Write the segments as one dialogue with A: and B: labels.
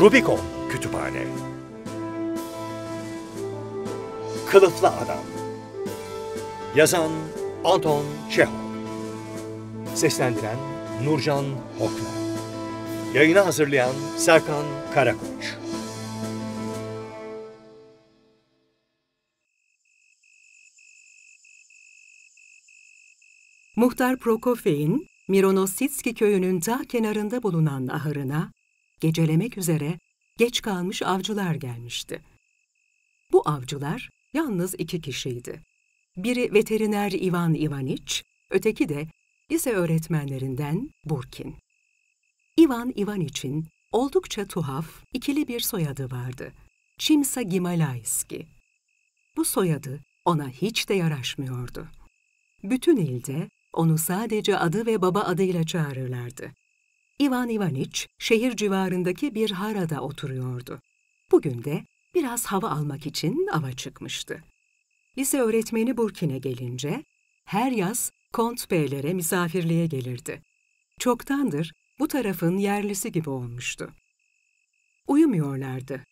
A: Rubikon Kütüphane Kılıflı Adam Yazan Anton Çehov Seslendiren Nurcan Hokla Yayını hazırlayan Serkan Karakoç Muhtar Prokofey'in Mironositski köyünün ta kenarında bulunan ahırına gecelemek üzere geç kalmış avcılar gelmişti. Bu avcılar yalnız iki kişiydi. Biri veteriner Ivan Ivaniç, öteki de lise öğretmenlerinden Burkin. Ivan Ivaniç'in oldukça tuhaf, ikili bir soyadı vardı. Çimsa Gimalayski. Bu soyadı ona hiç de yaraşmıyordu. Bütün ilde onu sadece adı ve baba adıyla çağırırlardı. Ivan Ivaniç şehir civarındaki bir harada oturuyordu. Bugün de biraz hava almak için ava çıkmıştı. Lise öğretmeni Burkin'e gelince her yaz Kont Beylere misafirliğe gelirdi. Çoktandır bu tarafın yerlisi gibi olmuştu. Uyumuyorlardı.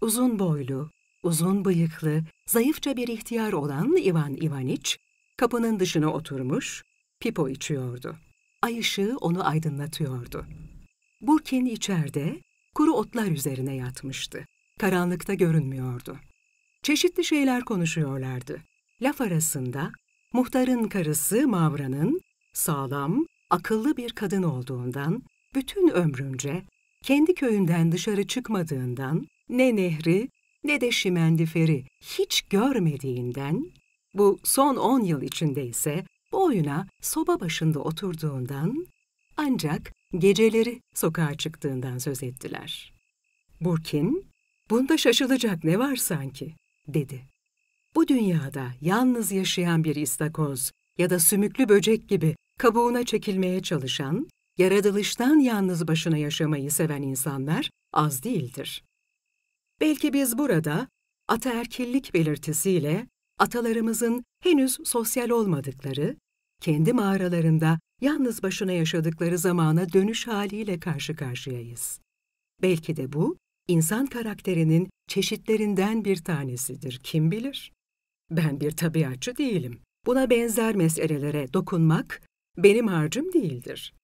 A: Uzun boylu, uzun bıyıklı, zayıfça bir ihtiyar olan Ivan Ivaniç, kapının dışına oturmuş, pipo içiyordu ay ışığı onu aydınlatıyordu. Burkin içeride, kuru otlar üzerine yatmıştı. Karanlıkta görünmüyordu. Çeşitli şeyler konuşuyorlardı. Laf arasında muhtarın karısı Mavra'nın sağlam, akıllı bir kadın olduğundan, bütün ömrünce kendi köyünden dışarı çıkmadığından, ne nehri ne de şimendiferi hiç görmediğinden, bu son on yıl içinde ise bu oyuna soba başında oturduğundan ancak geceleri sokağa çıktığından söz ettiler. Burkin, bunda şaşılacak ne var sanki, dedi. Bu dünyada yalnız yaşayan bir istakoz ya da sümüklü böcek gibi kabuğuna çekilmeye çalışan, yaratılıştan yalnız başına yaşamayı seven insanlar az değildir. Belki biz burada ataerkillik belirtisiyle atalarımızın henüz sosyal olmadıkları kendi mağaralarında yalnız başına yaşadıkları zamana dönüş haliyle karşı karşıyayız. Belki de bu, insan karakterinin çeşitlerinden bir tanesidir, kim bilir? Ben bir tabiatçı değilim. Buna benzer meselelere dokunmak benim harcım değildir.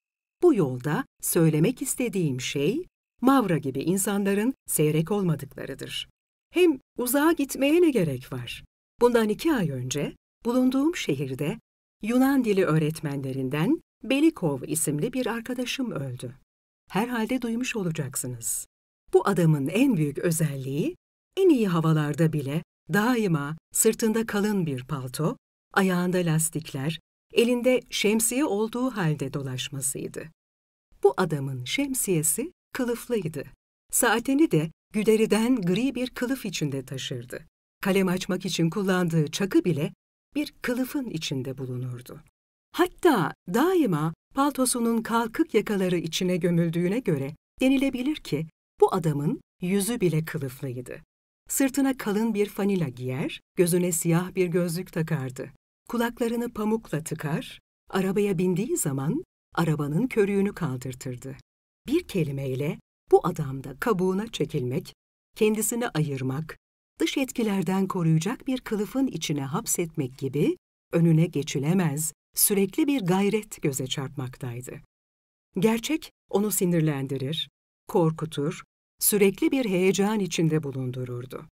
A: Bu yolda söylemek istediğim şey, Mavra gibi insanların seyrek olmadıklarıdır. Hem uzağa gitmeye ne gerek var? Bundan iki ay önce bulunduğum şehirde Yunan dili öğretmenlerinden Belikov isimli bir arkadaşım öldü. Herhalde duymuş olacaksınız. Bu adamın en büyük özelliği, en iyi havalarda bile daima sırtında kalın bir palto, ayağında lastikler, elinde şemsiye olduğu halde dolaşmasıydı. Bu adamın şemsiyesi kılıflıydı. Saatini de güderiden gri bir kılıf içinde taşırdı. Kalem açmak için kullandığı çakı bile bir kılıfın içinde bulunurdu. Hatta daima paltosunun kalkık yakaları içine gömüldüğüne göre denilebilir ki bu adamın yüzü bile kılıflıydı. Sırtına kalın bir fanila giyer, gözüne siyah bir gözlük takardı. Kulaklarını pamukla tıkar, arabaya bindiği zaman arabanın körüğünü kaldırtırdı. Bir kelimeyle bu adamda kabuğuna çekilmek, kendisini ayırmak, dış etkilerden koruyacak bir kılıfın içine hapsetmek gibi önüne geçilemez, sürekli bir gayret göze çarpmaktaydı. Gerçek onu sinirlendirir, korkutur, sürekli bir heyecan içinde bulundururdu.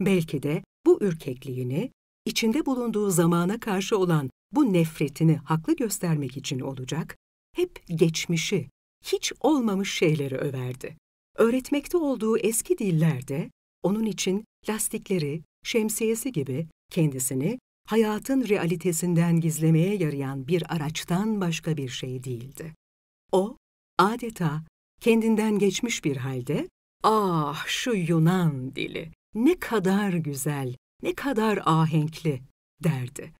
A: Belki de bu ürkekliğini, içinde bulunduğu zamana karşı olan bu nefretini haklı göstermek için olacak, hep geçmişi, hiç olmamış şeyleri överdi. Öğretmekte olduğu eski dillerde onun için lastikleri, şemsiyesi gibi kendisini hayatın realitesinden gizlemeye yarayan bir araçtan başka bir şey değildi. O, adeta kendinden geçmiş bir halde, ''Ah şu Yunan dili, ne kadar güzel, ne kadar ahenkli.'' derdi.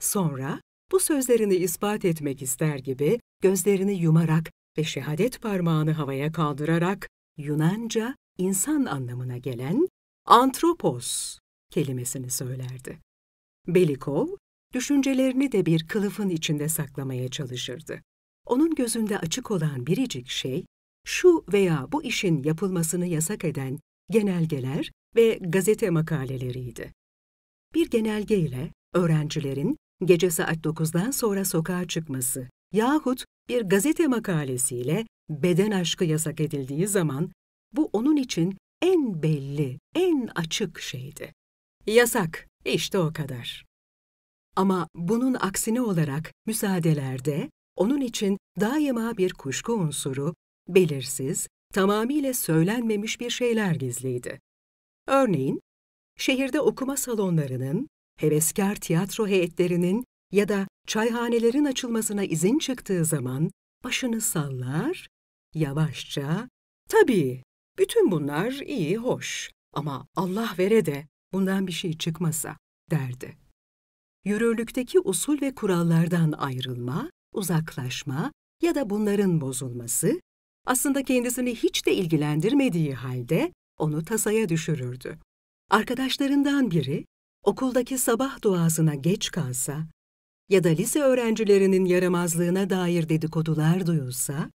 A: Sonra bu sözlerini ispat etmek ister gibi gözlerini yumarak ve şehadet parmağını havaya kaldırarak Yunanca insan anlamına gelen antropos kelimesini söylerdi. Belikov, düşüncelerini de bir kılıfın içinde saklamaya çalışırdı. Onun gözünde açık olan biricik şey, şu veya bu işin yapılmasını yasak eden genelgeler ve gazete makaleleriydi. Bir genelge ile öğrencilerin gece saat 9'dan sonra sokağa çıkması yahut bir gazete makalesiyle beden aşkı yasak edildiği zaman bu onun için en belli, en açık şeydi. Yasak, işte o kadar. Ama bunun aksine olarak müsaadelerde onun için daima bir kuşku unsuru, belirsiz, tamamıyla söylenmemiş bir şeyler gizliydi. Örneğin, şehirde okuma salonlarının, heveskar tiyatro heyetlerinin ya da çayhanelerin açılmasına izin çıktığı zaman başını sallar, yavaşça, tabii bütün bunlar iyi, hoş ama Allah vere de bundan bir şey çıkmasa derdi. Yürürlükteki usul ve kurallardan ayrılma, uzaklaşma ya da bunların bozulması aslında kendisini hiç de ilgilendirmediği halde onu tasaya düşürürdü. Arkadaşlarından biri okuldaki sabah duasına geç kalsa ya da lise öğrencilerinin yaramazlığına dair dedikodular duyulsa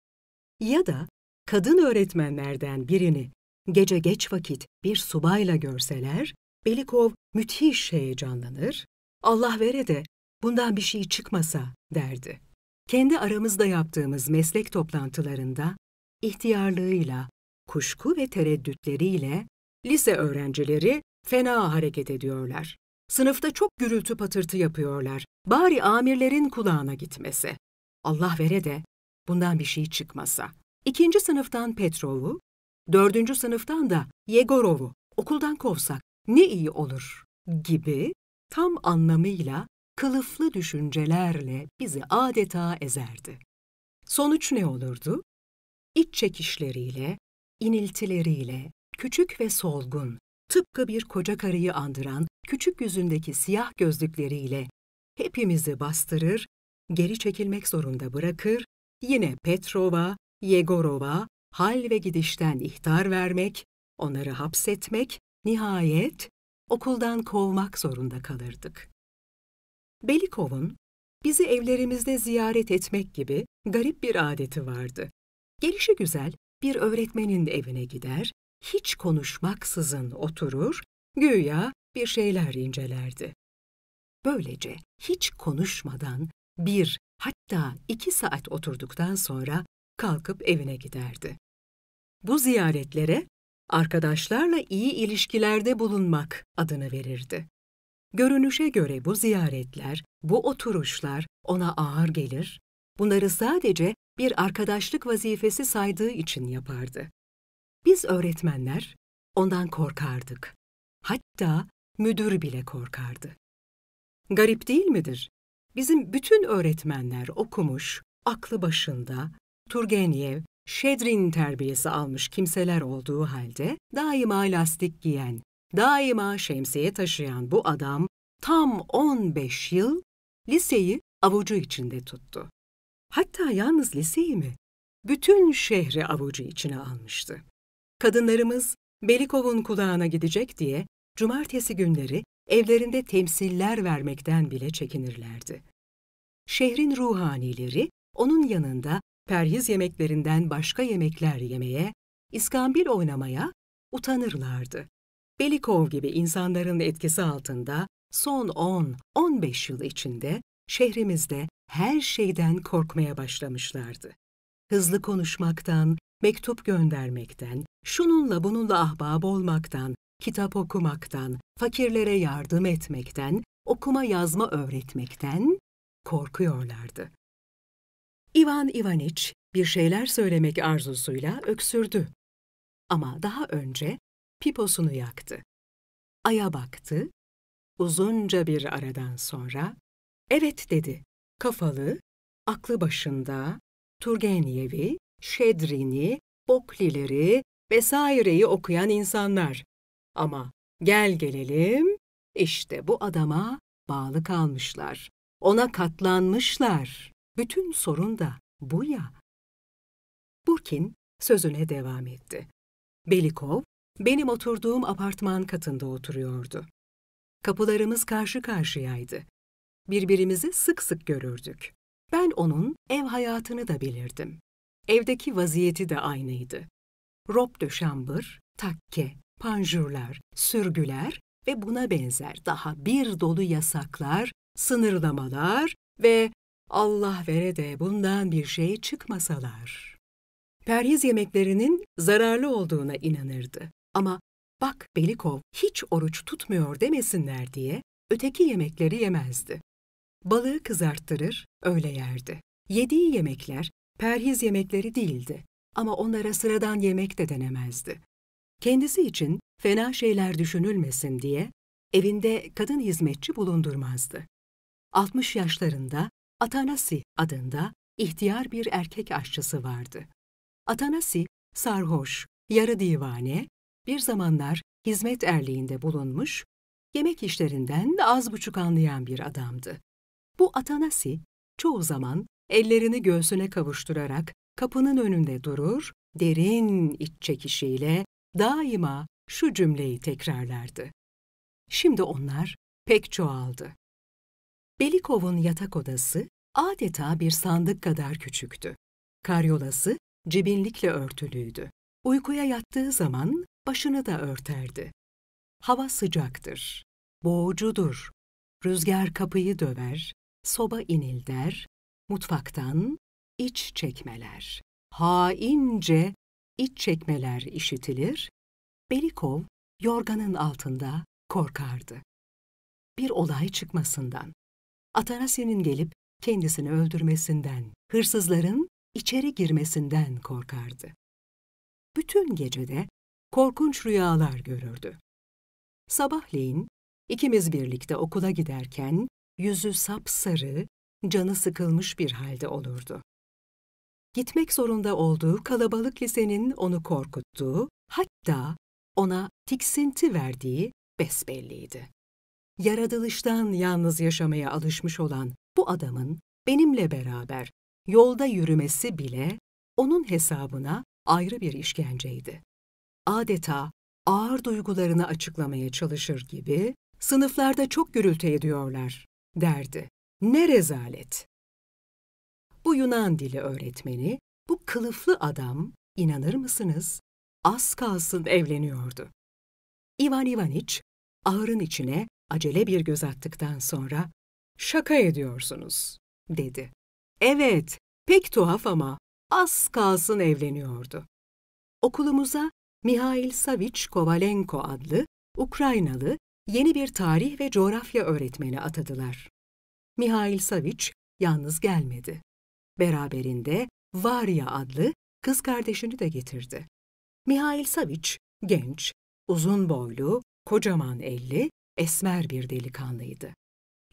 A: ya da kadın öğretmenlerden birini gece geç vakit bir subayla görseler, Belikov müthiş heyecanlanır, Allah vere de bundan bir şey çıkmasa derdi. Kendi aramızda yaptığımız meslek toplantılarında ihtiyarlığıyla, kuşku ve tereddütleriyle lise öğrencileri fena hareket ediyorlar. Sınıfta çok gürültü patırtı yapıyorlar. Bari amirlerin kulağına gitmese. Allah vere de bundan bir şey çıkmasa İkinci sınıftan Petrov'u, dördüncü sınıftan da Yegorov'u okuldan kovsak ne iyi olur gibi tam anlamıyla kılıflı düşüncelerle bizi adeta ezerdi. Sonuç ne olurdu? İç çekişleriyle, iniltileriyle, küçük ve solgun, tıpkı bir koca karıyı andıran küçük yüzündeki siyah gözlükleriyle hepimizi bastırır, geri çekilmek zorunda bırakır, yine Petrova, Yegorova hal ve gidişten ihtar vermek, onları hapsetmek, nihayet okuldan kovmak zorunda kalırdık. Belikov'un bizi evlerimizde ziyaret etmek gibi garip bir adeti vardı. Gelişi güzel bir öğretmenin evine gider, hiç konuşmaksızın oturur, güya bir şeyler incelerdi. Böylece hiç konuşmadan bir hatta iki saat oturduktan sonra kalkıp evine giderdi. Bu ziyaretlere arkadaşlarla iyi ilişkilerde bulunmak adını verirdi. Görünüşe göre bu ziyaretler, bu oturuşlar ona ağır gelir, bunları sadece bir arkadaşlık vazifesi saydığı için yapardı. Biz öğretmenler ondan korkardık. Hatta müdür bile korkardı. Garip değil midir? Bizim bütün öğretmenler okumuş, aklı başında, Turgenev, Şedrin terbiyesi almış kimseler olduğu halde daima lastik giyen, daima şemsiye taşıyan bu adam tam 15 yıl liseyi avucu içinde tuttu. Hatta yalnız liseyi mi? Bütün şehri avucu içine almıştı. Kadınlarımız Belikov'un kulağına gidecek diye cumartesi günleri evlerinde temsiller vermekten bile çekinirlerdi. Şehrin ruhanileri onun yanında Perhiz yemeklerinden başka yemekler yemeye, iskambil oynamaya utanırlardı. Belikov gibi insanların etkisi altında son 10-15 yıl içinde şehrimizde her şeyden korkmaya başlamışlardı. Hızlı konuşmaktan, mektup göndermekten, şununla bununla ahbab olmaktan, kitap okumaktan, fakirlere yardım etmekten, okuma yazma öğretmekten korkuyorlardı. İvan İvaniç bir şeyler söylemek arzusuyla öksürdü. Ama daha önce piposunu yaktı. Aya baktı, uzunca bir aradan sonra evet dedi. Kafalı, aklı başında, Turgenev'i, Şedrin'i, Boklileri vesaireyi okuyan insanlar. Ama gel gelelim, işte bu adama bağlı kalmışlar. Ona katlanmışlar. Bütün sorun da bu ya. Burkin sözüne devam etti. Belikov, benim oturduğum apartman katında oturuyordu. Kapılarımız karşı karşıyaydı. Birbirimizi sık sık görürdük. Ben onun ev hayatını da bilirdim. Evdeki vaziyeti de aynıydı. Rob de şambır, takke, panjurlar, sürgüler ve buna benzer daha bir dolu yasaklar, sınırlamalar ve Allah vere de bundan bir şey çıkmasalar. Perhiz yemeklerinin zararlı olduğuna inanırdı. Ama bak Belikov hiç oruç tutmuyor demesinler diye öteki yemekleri yemezdi. Balığı kızarttırır, öyle yerdi. Yediği yemekler perhiz yemekleri değildi ama onlara sıradan yemek de denemezdi. Kendisi için fena şeyler düşünülmesin diye evinde kadın hizmetçi bulundurmazdı. 60 yaşlarında Atanasi adında ihtiyar bir erkek aşçısı vardı. Atanasi, sarhoş, yarı divane, bir zamanlar hizmet erliğinde bulunmuş, yemek işlerinden az buçuk anlayan bir adamdı. Bu Atanasi, çoğu zaman ellerini göğsüne kavuşturarak kapının önünde durur, derin iç çekişiyle daima şu cümleyi tekrarlardı. Şimdi onlar pek çoğaldı. Belikov'un yatak odası adeta bir sandık kadar küçüktü. Karyolası cebinlikle örtülüydü. Uykuya yattığı zaman başını da örterdi. Hava sıcaktır, boğucudur. Rüzgar kapıyı döver, soba inilder, mutfaktan iç çekmeler. Haince iç çekmeler işitilir. Belikov yorganın altında korkardı. Bir olay çıkmasından. Atanasi'nin gelip kendisini öldürmesinden, hırsızların içeri girmesinden korkardı. Bütün gecede korkunç rüyalar görürdü. Sabahleyin ikimiz birlikte okula giderken yüzü sapsarı, canı sıkılmış bir halde olurdu. Gitmek zorunda olduğu kalabalık lisenin onu korkuttuğu, hatta ona tiksinti verdiği besbelliydi. Yaratılıştan yalnız yaşamaya alışmış olan bu adamın benimle beraber yolda yürümesi bile onun hesabına ayrı bir işkenceydi. Adeta ağır duygularını açıklamaya çalışır gibi, sınıflarda çok gürültü ediyorlar, derdi. Ne rezalet! Bu Yunan dili öğretmeni, bu kılıflı adam, inanır mısınız, az kalsın evleniyordu. İvan İvaniç, ağırın içine acele bir göz attıktan sonra Şaka ediyorsunuz, dedi. Evet, pek tuhaf ama az kalsın evleniyordu. Okulumuza Mihail Saviç Kovalenko adlı Ukraynalı yeni bir tarih ve coğrafya öğretmeni atadılar. Mihail Saviç yalnız gelmedi. Beraberinde Varya adlı kız kardeşini de getirdi. Mihail Saviç genç, uzun boylu, kocaman elli, esmer bir delikanlıydı.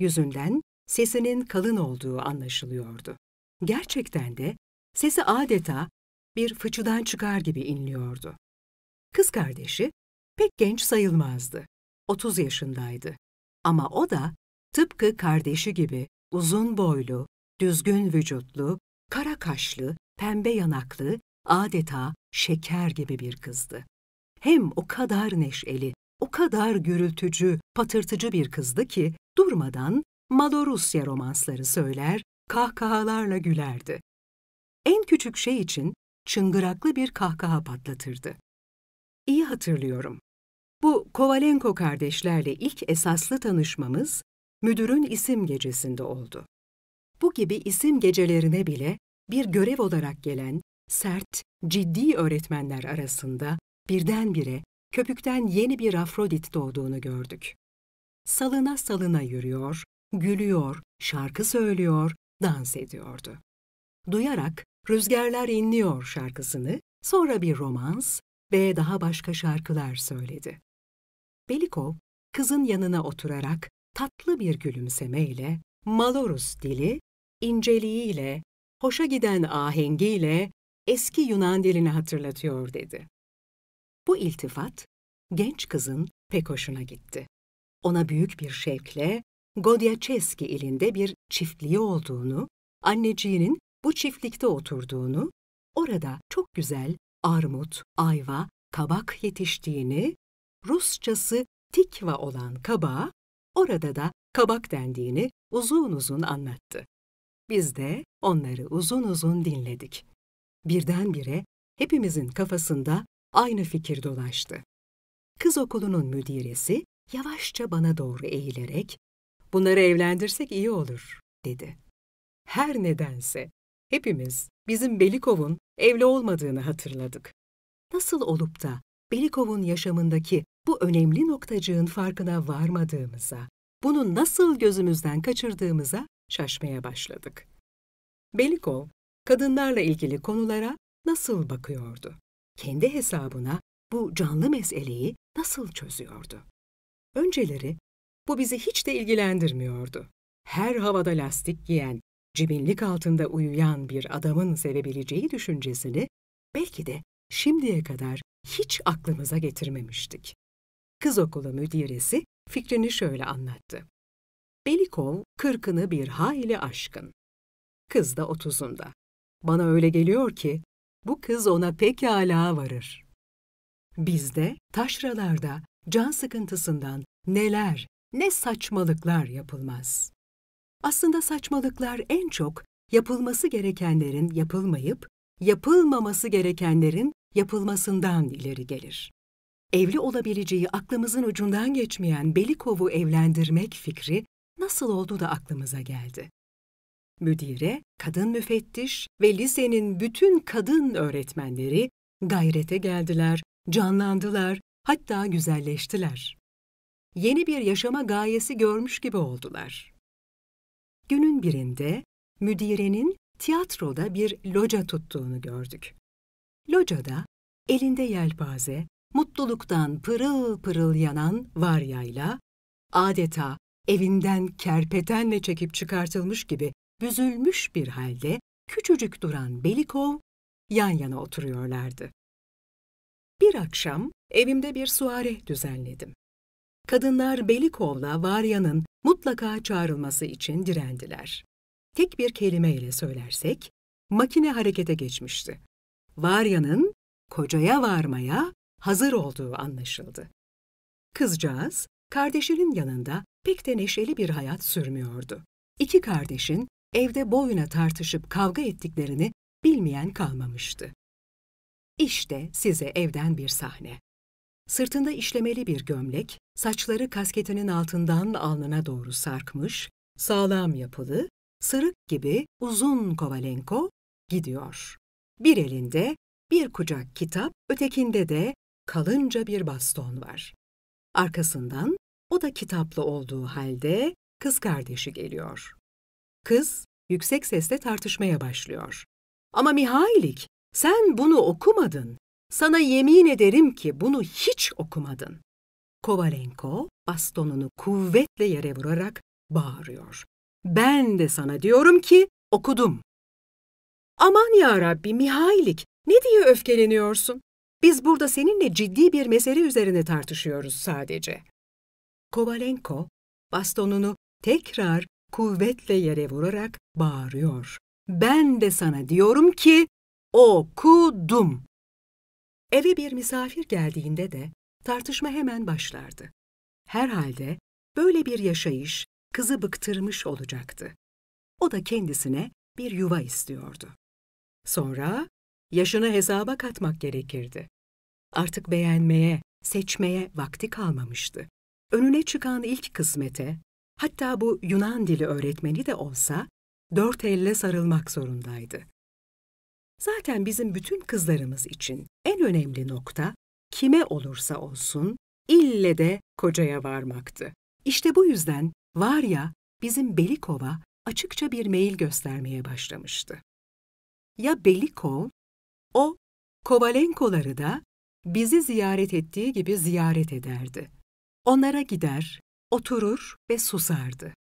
A: Yüzünden sesinin kalın olduğu anlaşılıyordu. Gerçekten de sesi adeta bir fıçıdan çıkar gibi inliyordu. Kız kardeşi pek genç sayılmazdı. 30 yaşındaydı. Ama o da tıpkı kardeşi gibi uzun boylu, düzgün vücutlu, kara kaşlı, pembe yanaklı, adeta şeker gibi bir kızdı. Hem o kadar neşeli, o kadar gürültücü, patırtıcı bir kızdı ki durmadan Malorusya romansları söyler, kahkahalarla gülerdi. En küçük şey için çıngıraklı bir kahkaha patlatırdı. İyi hatırlıyorum. Bu Kovalenko kardeşlerle ilk esaslı tanışmamız müdürün isim gecesinde oldu. Bu gibi isim gecelerine bile bir görev olarak gelen sert, ciddi öğretmenler arasında birdenbire köpükten yeni bir Afrodit doğduğunu gördük. Salına salına yürüyor, gülüyor, şarkı söylüyor, dans ediyordu. Duyarak Rüzgarlar inliyor şarkısını, sonra bir romans ve daha başka şarkılar söyledi. Belikov, kızın yanına oturarak tatlı bir gülümsemeyle, Malorus dili, inceliğiyle, hoşa giden ahengiyle eski Yunan dilini hatırlatıyor dedi. Bu iltifat genç kızın pek hoşuna gitti. Ona büyük bir şevkle Godyaçeski ilinde bir çiftliği olduğunu, anneciğinin bu çiftlikte oturduğunu, orada çok güzel armut, ayva, kabak yetiştiğini, Rusçası tikva olan kabağa, orada da kabak dendiğini uzun uzun anlattı. Biz de onları uzun uzun dinledik. Birdenbire hepimizin kafasında aynı fikir dolaştı. Kız okulunun müdiresi yavaşça bana doğru eğilerek, ''Bunları evlendirsek iyi olur.'' dedi. Her nedense hepimiz bizim Belikov'un evli olmadığını hatırladık. Nasıl olup da Belikov'un yaşamındaki bu önemli noktacığın farkına varmadığımıza, bunu nasıl gözümüzden kaçırdığımıza şaşmaya başladık. Belikov, kadınlarla ilgili konulara nasıl bakıyordu? kendi hesabına bu canlı meseleyi nasıl çözüyordu? Önceleri bu bizi hiç de ilgilendirmiyordu. Her havada lastik giyen, cibinlik altında uyuyan bir adamın sevebileceği düşüncesini belki de şimdiye kadar hiç aklımıza getirmemiştik. Kız okulu müdiresi fikrini şöyle anlattı. Belikov kırkını bir hayli aşkın. Kız da otuzunda. Bana öyle geliyor ki bu kız ona pekala varır. Bizde, taşralarda, can sıkıntısından neler, ne saçmalıklar yapılmaz. Aslında saçmalıklar en çok yapılması gerekenlerin yapılmayıp, yapılmaması gerekenlerin yapılmasından ileri gelir. Evli olabileceği aklımızın ucundan geçmeyen Belikov'u evlendirmek fikri nasıl oldu da aklımıza geldi? müdire, kadın müfettiş ve lisenin bütün kadın öğretmenleri gayrete geldiler, canlandılar, hatta güzelleştiler. Yeni bir yaşama gayesi görmüş gibi oldular. Günün birinde müdirenin tiyatroda bir loca tuttuğunu gördük. Locada elinde yelpaze, mutluluktan pırıl pırıl yanan varyayla, adeta evinden kerpetenle çekip çıkartılmış gibi büzülmüş bir halde küçücük duran Belikov yan yana oturuyorlardı. Bir akşam evimde bir suare düzenledim. Kadınlar Belikov'la Varya'nın mutlaka çağrılması için direndiler. Tek bir kelimeyle söylersek, makine harekete geçmişti. Varya'nın kocaya varmaya hazır olduğu anlaşıldı. Kızcağız, kardeşinin yanında pek de neşeli bir hayat sürmüyordu. İki kardeşin evde boyuna tartışıp kavga ettiklerini bilmeyen kalmamıştı. İşte size evden bir sahne. Sırtında işlemeli bir gömlek, saçları kasketinin altından alnına doğru sarkmış, sağlam yapılı, sırık gibi uzun Kovalenko gidiyor. Bir elinde bir kucak kitap, ötekinde de kalınca bir baston var. Arkasından o da kitaplı olduğu halde kız kardeşi geliyor. Kız yüksek sesle tartışmaya başlıyor. Ama Mihailik, sen bunu okumadın. Sana yemin ederim ki bunu hiç okumadın. Kovalenko bastonunu kuvvetle yere vurarak bağırıyor. Ben de sana diyorum ki okudum. Aman ya Rabbi Mihailik, ne diye öfkeleniyorsun? Biz burada seninle ciddi bir mesele üzerine tartışıyoruz sadece. Kovalenko bastonunu tekrar kuvvetle yere vurarak bağırıyor. Ben de sana diyorum ki okudum. Eve bir misafir geldiğinde de tartışma hemen başlardı. Herhalde böyle bir yaşayış kızı bıktırmış olacaktı. O da kendisine bir yuva istiyordu. Sonra yaşını hesaba katmak gerekirdi. Artık beğenmeye, seçmeye vakti kalmamıştı. Önüne çıkan ilk kısmete, Hatta bu Yunan dili öğretmeni de olsa dört elle sarılmak zorundaydı. Zaten bizim bütün kızlarımız için en önemli nokta kime olursa olsun ille de kocaya varmaktı. İşte bu yüzden var ya bizim Belikova açıkça bir mail göstermeye başlamıştı. Ya Belikov, o Kovalenkoları da bizi ziyaret ettiği gibi ziyaret ederdi. Onlara gider, oturur ve susardı.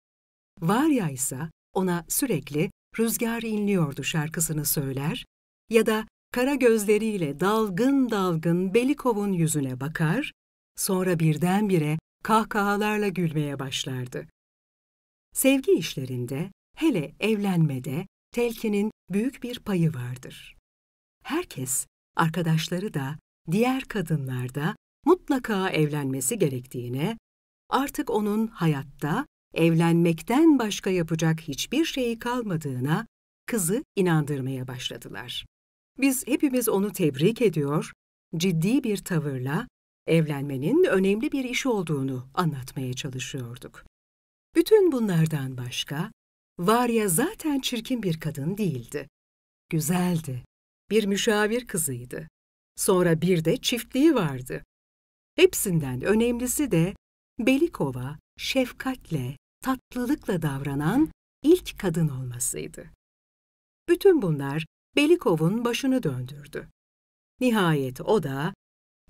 A: Varya ise ona sürekli rüzgar inliyordu şarkısını söyler ya da kara gözleriyle dalgın dalgın Belikov'un yüzüne bakar, sonra birdenbire kahkahalarla gülmeye başlardı. Sevgi işlerinde, hele evlenmede telkinin büyük bir payı vardır. Herkes, arkadaşları da, diğer kadınlar da mutlaka evlenmesi gerektiğine artık onun hayatta evlenmekten başka yapacak hiçbir şeyi kalmadığına kızı inandırmaya başladılar. Biz hepimiz onu tebrik ediyor, ciddi bir tavırla evlenmenin önemli bir iş olduğunu anlatmaya çalışıyorduk. Bütün bunlardan başka, Varya zaten çirkin bir kadın değildi. Güzeldi. Bir müşavir kızıydı. Sonra bir de çiftliği vardı. Hepsinden önemlisi de Belikova, şefkatle, tatlılıkla davranan ilk kadın olmasıydı. Bütün bunlar Belikov'un başını döndürdü. Nihayet o da,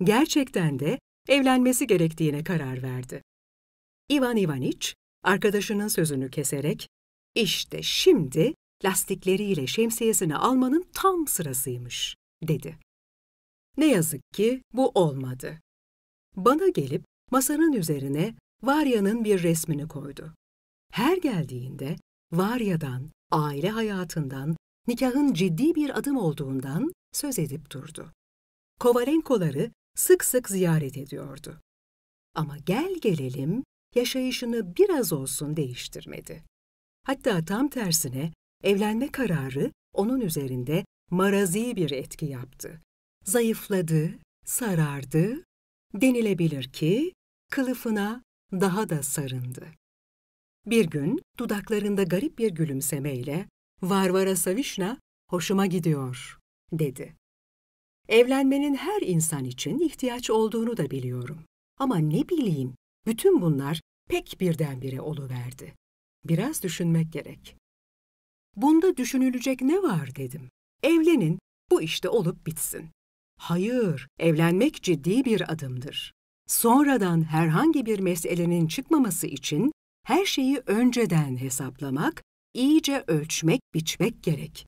A: gerçekten de evlenmesi gerektiğine karar verdi. Ivan Ivaniç, arkadaşının sözünü keserek, işte şimdi lastikleriyle şemsiyesini almanın tam sırasıymış, dedi. Ne yazık ki bu olmadı. Bana gelip Masanın üzerine Varya'nın bir resmini koydu. Her geldiğinde Varya'dan, aile hayatından, nikahın ciddi bir adım olduğundan söz edip durdu. Kovalenkoları sık sık ziyaret ediyordu. Ama gel gelelim yaşayışını biraz olsun değiştirmedi. Hatta tam tersine evlenme kararı onun üzerinde marazi bir etki yaptı. Zayıfladı, sarardı, denilebilir ki kılıfına daha da sarındı. Bir gün dudaklarında garip bir gülümsemeyle Varvara Savişna hoşuma gidiyor dedi. Evlenmenin her insan için ihtiyaç olduğunu da biliyorum. Ama ne bileyim, bütün bunlar pek birdenbire oluverdi. Biraz düşünmek gerek. Bunda düşünülecek ne var dedim. Evlenin, bu işte olup bitsin. Hayır, evlenmek ciddi bir adımdır sonradan herhangi bir meselenin çıkmaması için her şeyi önceden hesaplamak, iyice ölçmek, biçmek gerek.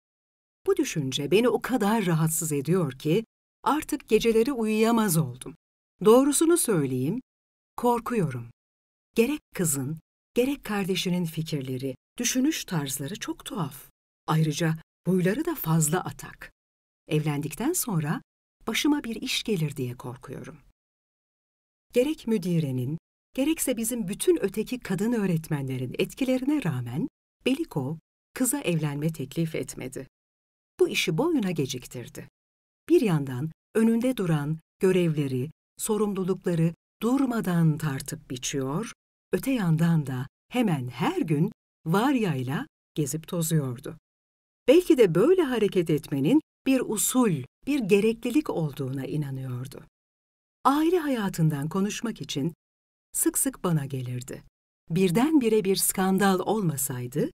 A: Bu düşünce beni o kadar rahatsız ediyor ki artık geceleri uyuyamaz oldum. Doğrusunu söyleyeyim, korkuyorum. Gerek kızın, gerek kardeşinin fikirleri, düşünüş tarzları çok tuhaf. Ayrıca huyları da fazla atak. Evlendikten sonra başıma bir iş gelir diye korkuyorum gerek müdirenin, gerekse bizim bütün öteki kadın öğretmenlerin etkilerine rağmen Belikov kıza evlenme teklif etmedi. Bu işi boyuna geciktirdi. Bir yandan önünde duran görevleri, sorumlulukları durmadan tartıp biçiyor, öte yandan da hemen her gün Varya'yla gezip tozuyordu. Belki de böyle hareket etmenin bir usul, bir gereklilik olduğuna inanıyordu aile hayatından konuşmak için sık sık bana gelirdi. Birdenbire bir skandal olmasaydı,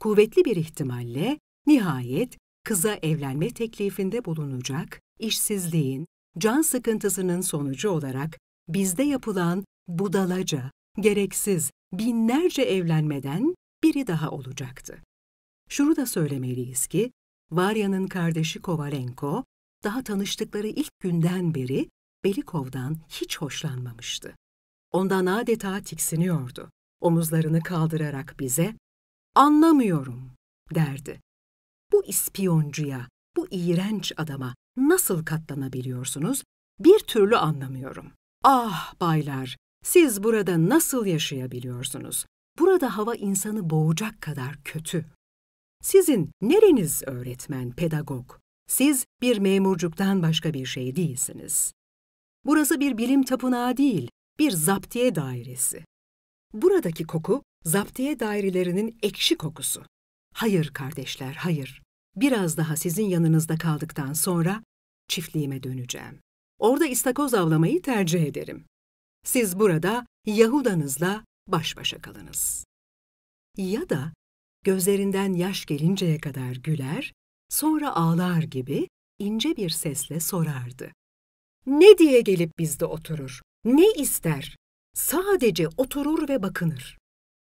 A: kuvvetli bir ihtimalle nihayet kıza evlenme teklifinde bulunacak, işsizliğin, can sıkıntısının sonucu olarak bizde yapılan budalaca, gereksiz binlerce evlenmeden biri daha olacaktı. Şunu da söylemeliyiz ki, Varya'nın kardeşi Kovalenko, daha tanıştıkları ilk günden beri Belikov'dan hiç hoşlanmamıştı. Ondan adeta tiksiniyordu. Omuzlarını kaldırarak bize, ''Anlamıyorum.'' derdi. Bu ispiyoncuya, bu iğrenç adama nasıl katlanabiliyorsunuz? Bir türlü anlamıyorum. Ah baylar, siz burada nasıl yaşayabiliyorsunuz? Burada hava insanı boğacak kadar kötü. Sizin nereniz öğretmen, pedagog? Siz bir memurcuktan başka bir şey değilsiniz. Burası bir bilim tapınağı değil, bir zaptiye dairesi. Buradaki koku, zaptiye dairelerinin ekşi kokusu. Hayır kardeşler, hayır. Biraz daha sizin yanınızda kaldıktan sonra çiftliğime döneceğim. Orada istakoz avlamayı tercih ederim. Siz burada Yahudanızla baş başa kalınız. Ya da gözlerinden yaş gelinceye kadar güler, sonra ağlar gibi ince bir sesle sorardı. Ne diye gelip bizde oturur? Ne ister? Sadece oturur ve bakınır.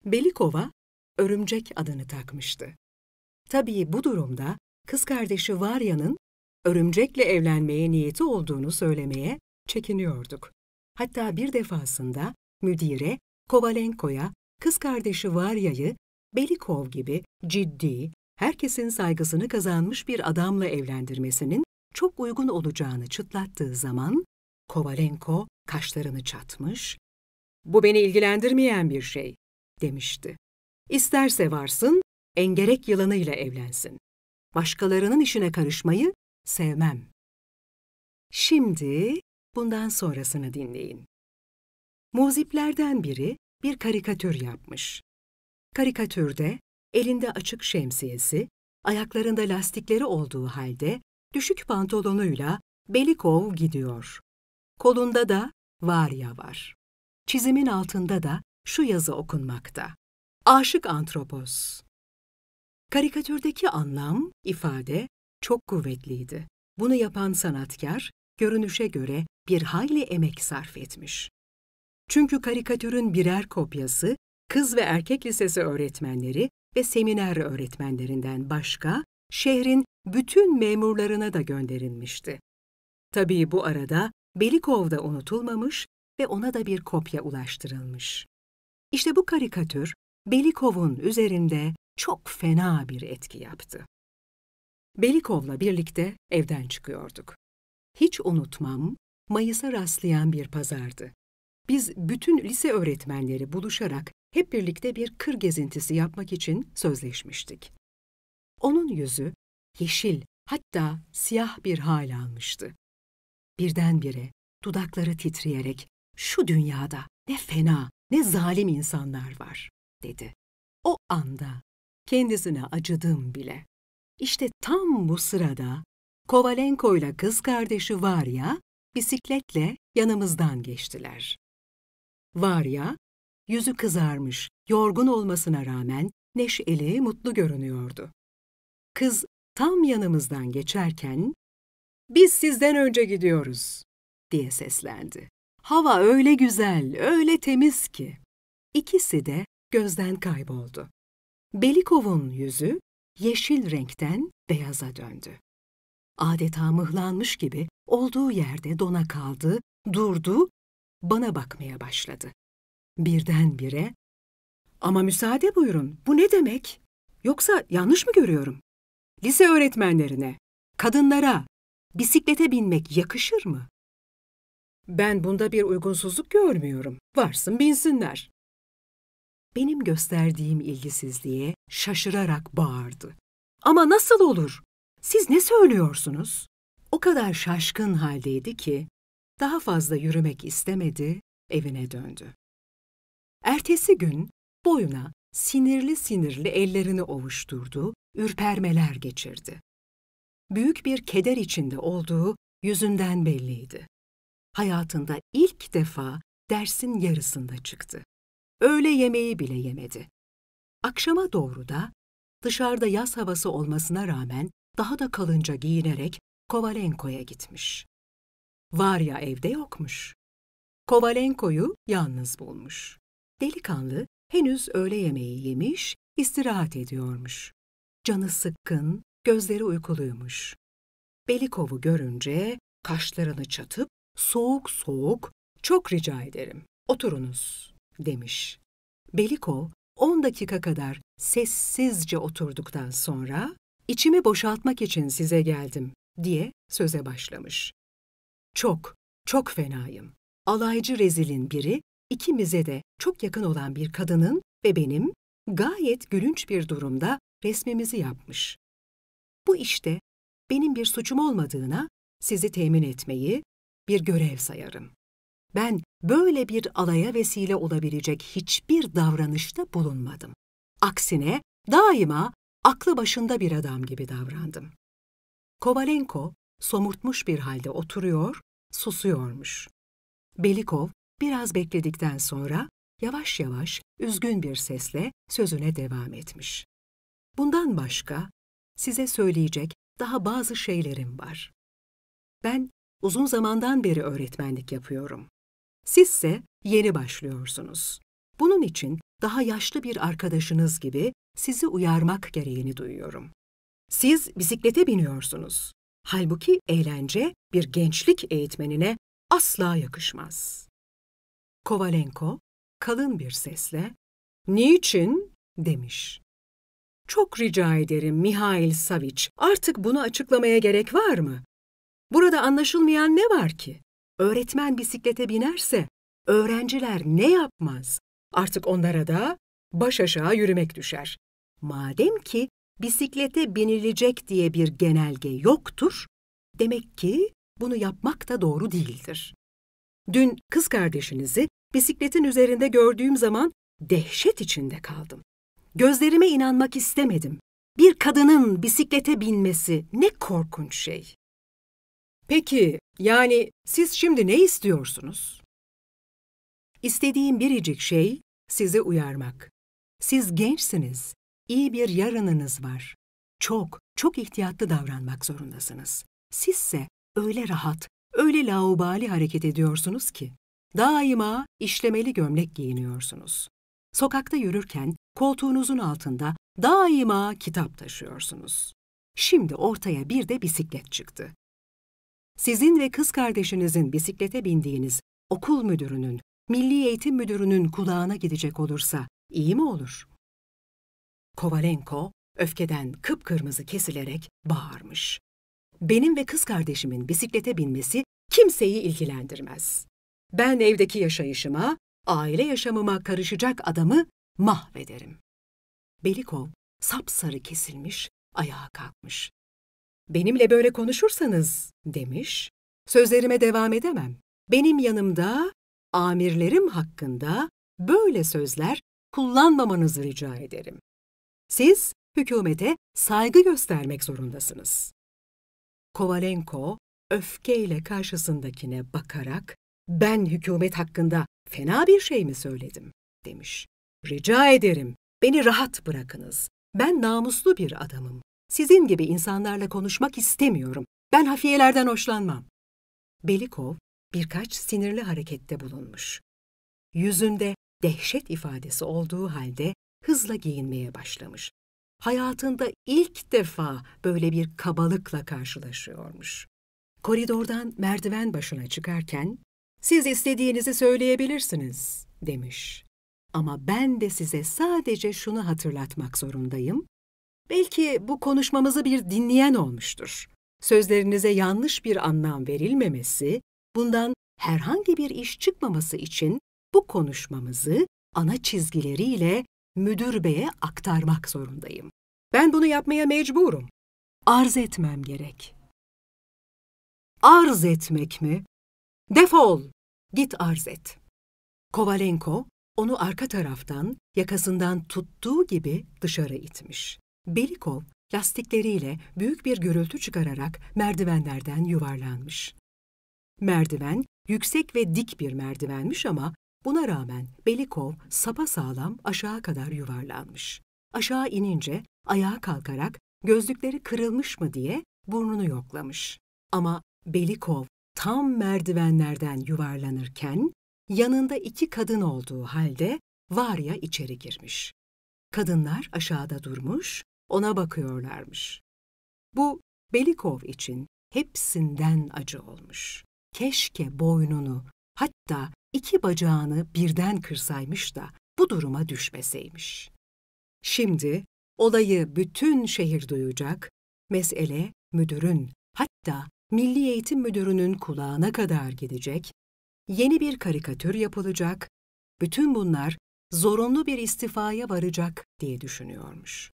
A: Belikova, örümcek adını takmıştı. Tabii bu durumda kız kardeşi Varya'nın örümcekle evlenmeye niyeti olduğunu söylemeye çekiniyorduk. Hatta bir defasında müdire Kovalenko'ya kız kardeşi Varya'yı Belikov gibi ciddi, herkesin saygısını kazanmış bir adamla evlendirmesinin çok uygun olacağını çıtlattığı zaman Kovalenko kaşlarını çatmış, ''Bu beni ilgilendirmeyen bir şey.'' demişti. İsterse varsın, engerek yılanıyla evlensin. Başkalarının işine karışmayı sevmem. Şimdi bundan sonrasını dinleyin. Muziplerden biri bir karikatür yapmış. Karikatürde elinde açık şemsiyesi, ayaklarında lastikleri olduğu halde düşük pantolonuyla Belikov gidiyor. Kolunda da varya var. Çizimin altında da şu yazı okunmakta. Aşık antropos. Karikatürdeki anlam, ifade çok kuvvetliydi. Bunu yapan sanatkar, görünüşe göre bir hayli emek sarf etmiş. Çünkü karikatürün birer kopyası, kız ve erkek lisesi öğretmenleri ve seminer öğretmenlerinden başka, şehrin bütün memurlarına da gönderilmişti. Tabii bu arada Belikov da unutulmamış ve ona da bir kopya ulaştırılmış. İşte bu karikatür Belikov'un üzerinde çok fena bir etki yaptı. Belikov'la birlikte evden çıkıyorduk. Hiç unutmam, Mayıs'a rastlayan bir pazardı. Biz bütün lise öğretmenleri buluşarak hep birlikte bir kır gezintisi yapmak için sözleşmiştik. Onun yüzü yeşil, hatta siyah bir hal almıştı. Birdenbire dudakları titreyerek şu dünyada ne fena, ne zalim insanlar var, dedi. O anda kendisine acıdım bile. İşte tam bu sırada Kovalenko ile kız kardeşi Varya bisikletle yanımızdan geçtiler. Varya, yüzü kızarmış, yorgun olmasına rağmen neşeli, mutlu görünüyordu. Kız tam yanımızdan geçerken "Biz sizden önce gidiyoruz." diye seslendi. Hava öyle güzel, öyle temiz ki. İkisi de gözden kayboldu. Belikov'un yüzü yeşil renkten beyaza döndü. Adeta mıhlanmış gibi olduğu yerde dona kaldı, durdu, bana bakmaya başladı. Birdenbire, ''Ama müsaade buyurun, bu ne demek? Yoksa yanlış mı görüyorum?'' lise öğretmenlerine, kadınlara bisiklete binmek yakışır mı? Ben bunda bir uygunsuzluk görmüyorum. Varsın binsinler. Benim gösterdiğim ilgisizliğe şaşırarak bağırdı. Ama nasıl olur? Siz ne söylüyorsunuz? O kadar şaşkın haldeydi ki daha fazla yürümek istemedi, evine döndü. Ertesi gün boyuna sinirli sinirli ellerini ovuşturdu, ürpermeler geçirdi. Büyük bir keder içinde olduğu yüzünden belliydi. Hayatında ilk defa dersin yarısında çıktı. Öğle yemeği bile yemedi. Akşama doğru da dışarıda yaz havası olmasına rağmen daha da kalınca giyinerek Kovalenko'ya gitmiş. Varya evde yokmuş. Kovalenko'yu yalnız bulmuş. Delikanlı henüz öğle yemeği yemiş, istirahat ediyormuş. Canı sıkkın, gözleri uykuluymuş. Belikov'u görünce kaşlarını çatıp soğuk soğuk çok rica ederim oturunuz demiş. Belikov 10 dakika kadar sessizce oturduktan sonra içimi boşaltmak için size geldim diye söze başlamış. Çok, çok fenayım. Alaycı rezilin biri ikimize de çok yakın olan bir kadının ve benim gayet gülünç bir durumda resmimizi yapmış. Bu işte benim bir suçum olmadığına sizi temin etmeyi bir görev sayarım. Ben böyle bir alaya vesile olabilecek hiçbir davranışta bulunmadım. Aksine daima aklı başında bir adam gibi davrandım. Kovalenko somurtmuş bir halde oturuyor, susuyormuş. Belikov Biraz bekledikten sonra yavaş yavaş üzgün bir sesle sözüne devam etmiş. Bundan başka size söyleyecek daha bazı şeylerim var. Ben uzun zamandan beri öğretmenlik yapıyorum. Sizse yeni başlıyorsunuz. Bunun için daha yaşlı bir arkadaşınız gibi sizi uyarmak gereğini duyuyorum. Siz bisiklete biniyorsunuz. Halbuki eğlence bir gençlik eğitmenine asla yakışmaz. Kovalenko kalın bir sesle "Niçin?" demiş. Çok rica ederim Mihail Saviç, artık bunu açıklamaya gerek var mı? Burada anlaşılmayan ne var ki? Öğretmen bisiklete binerse öğrenciler ne yapmaz? Artık onlara da baş aşağı yürümek düşer. Madem ki bisiklete binilecek diye bir genelge yoktur, demek ki bunu yapmak da doğru değildir. Dün kız kardeşinizi bisikletin üzerinde gördüğüm zaman dehşet içinde kaldım. Gözlerime inanmak istemedim. Bir kadının bisiklete binmesi ne korkunç şey. Peki, yani siz şimdi ne istiyorsunuz? İstediğim biricik şey sizi uyarmak. Siz gençsiniz, iyi bir yarınınız var. Çok, çok ihtiyatlı davranmak zorundasınız. Sizse öyle rahat, öyle laubali hareket ediyorsunuz ki. Daima işlemeli gömlek giyiniyorsunuz. Sokakta yürürken koltuğunuzun altında daima kitap taşıyorsunuz. Şimdi ortaya bir de bisiklet çıktı. Sizin ve kız kardeşinizin bisiklete bindiğiniz okul müdürünün, milli eğitim müdürünün kulağına gidecek olursa iyi mi olur? Kovalenko öfkeden kıpkırmızı kesilerek bağırmış. Benim ve kız kardeşimin bisiklete binmesi kimseyi ilgilendirmez ben evdeki yaşayışıma, aile yaşamıma karışacak adamı mahvederim. Belikov sapsarı kesilmiş, ayağa kalkmış. Benimle böyle konuşursanız demiş, sözlerime devam edemem. Benim yanımda amirlerim hakkında böyle sözler kullanmamanızı rica ederim. Siz hükümete saygı göstermek zorundasınız. Kovalenko öfkeyle karşısındakine bakarak ben hükümet hakkında fena bir şey mi söyledim demiş. Rica ederim beni rahat bırakınız. Ben namuslu bir adamım. Sizin gibi insanlarla konuşmak istemiyorum. Ben hafiyelerden hoşlanmam. Belikov birkaç sinirli harekette bulunmuş. Yüzünde dehşet ifadesi olduğu halde hızla giyinmeye başlamış. Hayatında ilk defa böyle bir kabalıkla karşılaşıyormuş. Koridordan merdiven başına çıkarken siz istediğinizi söyleyebilirsiniz, demiş. Ama ben de size sadece şunu hatırlatmak zorundayım. Belki bu konuşmamızı bir dinleyen olmuştur. Sözlerinize yanlış bir anlam verilmemesi, bundan herhangi bir iş çıkmaması için bu konuşmamızı ana çizgileriyle müdür beye aktarmak zorundayım. Ben bunu yapmaya mecburum. Arz etmem gerek. Arz etmek mi? Defol! Git arz et. Kovalenko onu arka taraftan yakasından tuttuğu gibi dışarı itmiş. Belikov lastikleriyle büyük bir gürültü çıkararak merdivenlerden yuvarlanmış. Merdiven yüksek ve dik bir merdivenmiş ama buna rağmen Belikov sapasağlam aşağı kadar yuvarlanmış. Aşağı inince ayağa kalkarak gözlükleri kırılmış mı diye burnunu yoklamış. Ama Belikov tam merdivenlerden yuvarlanırken yanında iki kadın olduğu halde Varya içeri girmiş. Kadınlar aşağıda durmuş, ona bakıyorlarmış. Bu Belikov için hepsinden acı olmuş. Keşke boynunu, hatta iki bacağını birden kırsaymış da bu duruma düşmeseymiş. Şimdi olayı bütün şehir duyacak, mesele müdürün hatta Milli Eğitim Müdürü'nün kulağına kadar gidecek, yeni bir karikatür yapılacak, bütün bunlar zorunlu bir istifaya varacak diye düşünüyormuş.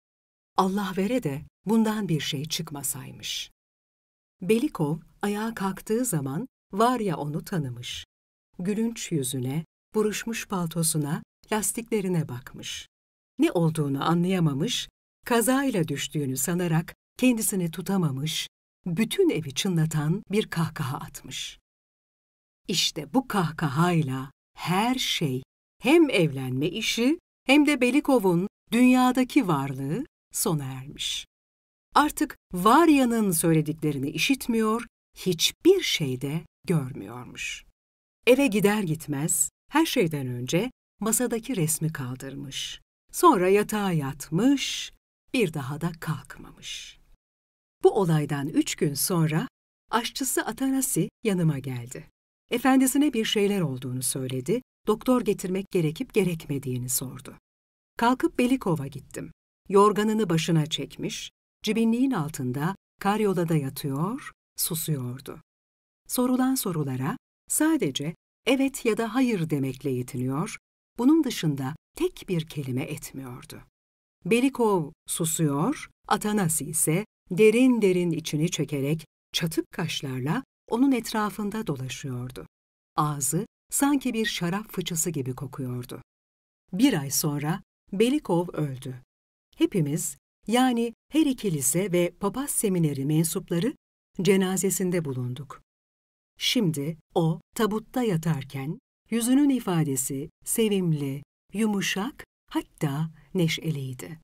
A: Allah vere de bundan bir şey çıkmasaymış. Belikov ayağa kalktığı zaman var ya onu tanımış. Gülünç yüzüne, buruşmuş paltosuna, lastiklerine bakmış. Ne olduğunu anlayamamış, kazayla düştüğünü sanarak kendisini tutamamış, bütün evi çınlatan bir kahkaha atmış. İşte bu kahkahayla her şey, hem evlenme işi hem de Belikov'un dünyadaki varlığı sona ermiş. Artık Varya'nın söylediklerini işitmiyor, hiçbir şeyde görmüyormuş. Eve gider gitmez her şeyden önce masadaki resmi kaldırmış. Sonra yatağa yatmış, bir daha da kalkmamış. Bu olaydan üç gün sonra aşçısı Atanasi yanıma geldi. Efendisine bir şeyler olduğunu söyledi, doktor getirmek gerekip gerekmediğini sordu. Kalkıp Belikov'a gittim. Yorganını başına çekmiş, cibinliğin altında karyolada yatıyor, susuyordu. Sorulan sorulara sadece evet ya da hayır demekle yetiniyor, bunun dışında tek bir kelime etmiyordu. Belikov susuyor, Atanasi ise derin derin içini çökerek çatık kaşlarla onun etrafında dolaşıyordu. Ağzı sanki bir şarap fıçısı gibi kokuyordu. Bir ay sonra Belikov öldü. Hepimiz, yani her iki lise ve papaz semineri mensupları cenazesinde bulunduk. Şimdi o tabutta yatarken yüzünün ifadesi sevimli, yumuşak hatta neşeliydi.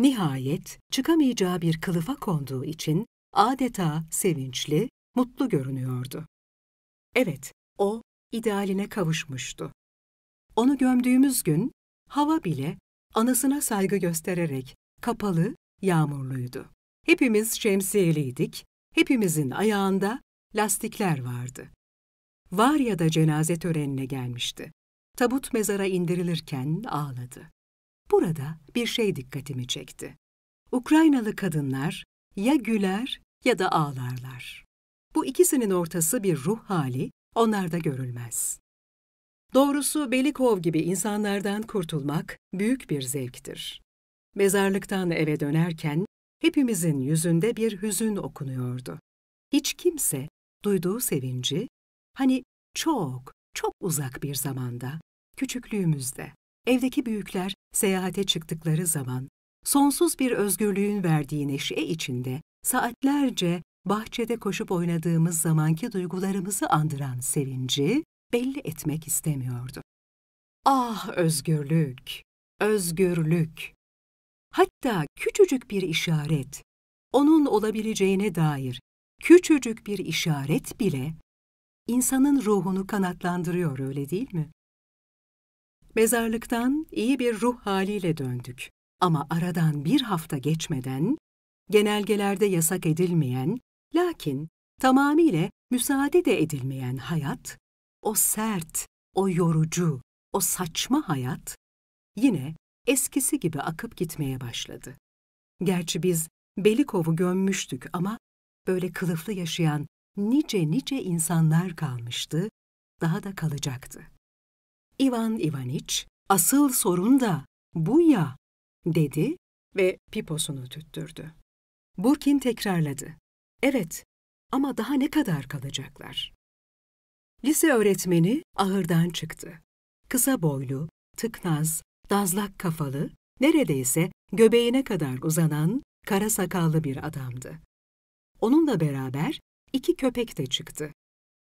A: Nihayet çıkamayacağı bir kılıfa konduğu için adeta sevinçli, mutlu görünüyordu. Evet, o idealine kavuşmuştu. Onu gömdüğümüz gün hava bile anasına saygı göstererek kapalı, yağmurluydu. Hepimiz şemsiyeliydik, hepimizin ayağında lastikler vardı. Var ya da cenaze törenine gelmişti. Tabut mezara indirilirken ağladı. Burada bir şey dikkatimi çekti. Ukraynalı kadınlar ya güler ya da ağlarlar. Bu ikisinin ortası bir ruh hali onlarda görülmez. Doğrusu Belikov gibi insanlardan kurtulmak büyük bir zevktir. Mezarlıktan eve dönerken hepimizin yüzünde bir hüzün okunuyordu. Hiç kimse duyduğu sevinci, hani çok, çok uzak bir zamanda, küçüklüğümüzde, Evdeki büyükler seyahate çıktıkları zaman, sonsuz bir özgürlüğün verdiği neşe içinde saatlerce bahçede koşup oynadığımız zamanki duygularımızı andıran sevinci belli etmek istemiyordu. Ah özgürlük, özgürlük! Hatta küçücük bir işaret, onun olabileceğine dair küçücük bir işaret bile insanın ruhunu kanatlandırıyor öyle değil mi? Mezarlıktan iyi bir ruh haliyle döndük. Ama aradan bir hafta geçmeden, genelgelerde yasak edilmeyen, lakin tamamıyla müsaade de edilmeyen hayat, o sert, o yorucu, o saçma hayat, yine eskisi gibi akıp gitmeye başladı. Gerçi biz Belikov'u gömmüştük ama böyle kılıflı yaşayan nice nice insanlar kalmıştı, daha da kalacaktı. Ivan Ivaniç, asıl sorun da bu ya, dedi ve piposunu tüttürdü. Burkin tekrarladı. Evet, ama daha ne kadar kalacaklar? Lise öğretmeni ahırdan çıktı. Kısa boylu, tıknaz, dazlak kafalı, neredeyse göbeğine kadar uzanan kara sakallı bir adamdı. Onunla beraber iki köpek de çıktı.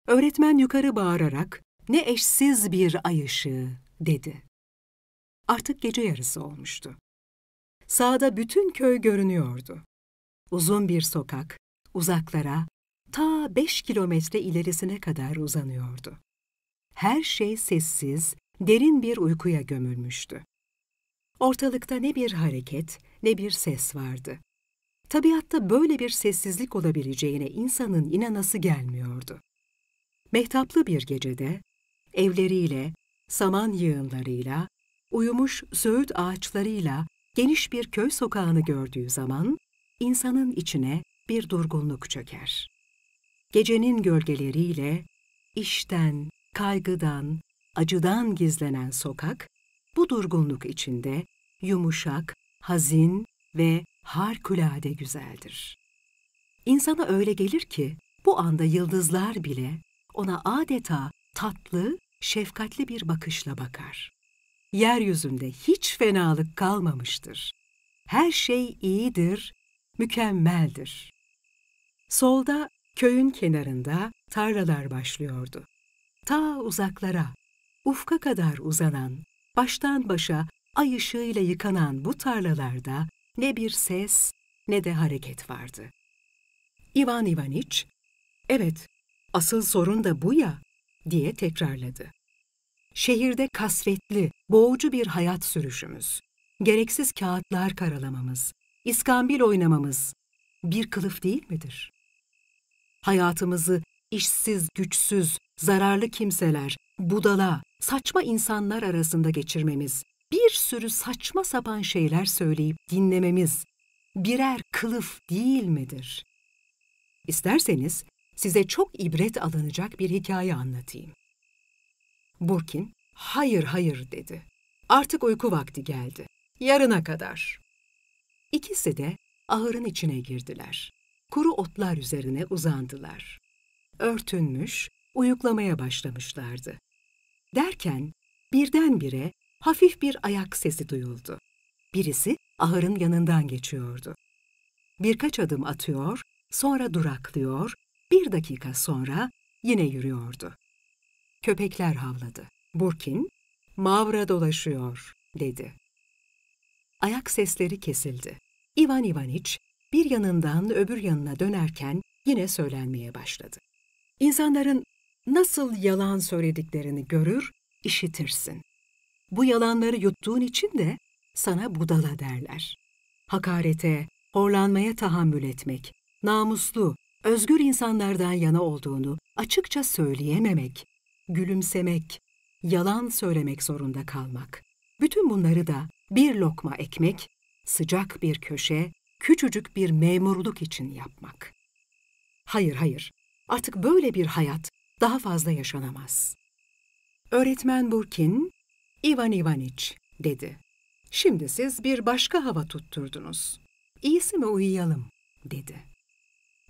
A: Öğretmen yukarı bağırarak ne eşsiz bir ay ışığı, dedi. Artık gece yarısı olmuştu. Sağda bütün köy görünüyordu. Uzun bir sokak, uzaklara, ta beş kilometre ilerisine kadar uzanıyordu. Her şey sessiz, derin bir uykuya gömülmüştü. Ortalıkta ne bir hareket, ne bir ses vardı. Tabiatta böyle bir sessizlik olabileceğine insanın inanası gelmiyordu. Mehtaplı bir gecede evleriyle, saman yığınlarıyla, uyumuş söğüt ağaçlarıyla geniş bir köy sokağını gördüğü zaman insanın içine bir durgunluk çöker. Gecenin gölgeleriyle işten, kaygıdan, acıdan gizlenen sokak bu durgunluk içinde yumuşak, hazin ve harikulade güzeldir. İnsana öyle gelir ki bu anda yıldızlar bile ona adeta tatlı şefkatli bir bakışla bakar. Yeryüzünde hiç fenalık kalmamıştır. Her şey iyidir, mükemmeldir. Solda köyün kenarında tarlalar başlıyordu. Ta uzaklara, ufka kadar uzanan, baştan başa ay ışığıyla yıkanan bu tarlalarda ne bir ses ne de hareket vardı. İvan İvaniç, evet asıl sorun da bu ya, diye tekrarladı. Şehirde kasvetli, boğucu bir hayat sürüşümüz, gereksiz kağıtlar karalamamız, iskambil oynamamız bir kılıf değil midir? Hayatımızı işsiz, güçsüz, zararlı kimseler, budala, saçma insanlar arasında geçirmemiz, bir sürü saçma sapan şeyler söyleyip dinlememiz birer kılıf değil midir? İsterseniz size çok ibret alınacak bir hikaye anlatayım. Burkin, hayır hayır dedi. Artık uyku vakti geldi. Yarına kadar. İkisi de ahırın içine girdiler. Kuru otlar üzerine uzandılar. Örtünmüş, uyuklamaya başlamışlardı. Derken birdenbire hafif bir ayak sesi duyuldu. Birisi ahırın yanından geçiyordu. Birkaç adım atıyor, sonra duraklıyor, bir dakika sonra yine yürüyordu. Köpekler havladı. Burkin, Mavra dolaşıyor, dedi. Ayak sesleri kesildi. İvan İvaniç bir yanından öbür yanına dönerken yine söylenmeye başladı. İnsanların nasıl yalan söylediklerini görür, işitirsin. Bu yalanları yuttuğun için de sana budala derler. Hakarete, horlanmaya tahammül etmek, namuslu, özgür insanlardan yana olduğunu açıkça söyleyememek, gülümsemek, yalan söylemek zorunda kalmak. Bütün bunları da bir lokma ekmek, sıcak bir köşe, küçücük bir memurluk için yapmak. Hayır hayır, artık böyle bir hayat daha fazla yaşanamaz. Öğretmen Burkin, Ivan Ivaniç dedi. Şimdi siz bir başka hava tutturdunuz. İyisi mi uyuyalım dedi.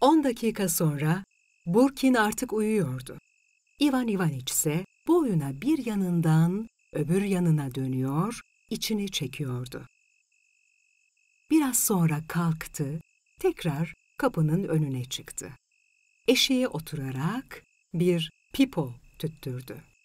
A: 10 dakika sonra Burkin artık uyuyordu. Ivan Ivaniç ise bu boyuna bir yanından öbür yanına dönüyor, içini çekiyordu. Biraz sonra kalktı, tekrar kapının önüne çıktı. Eşeğe oturarak bir pipo tüttürdü.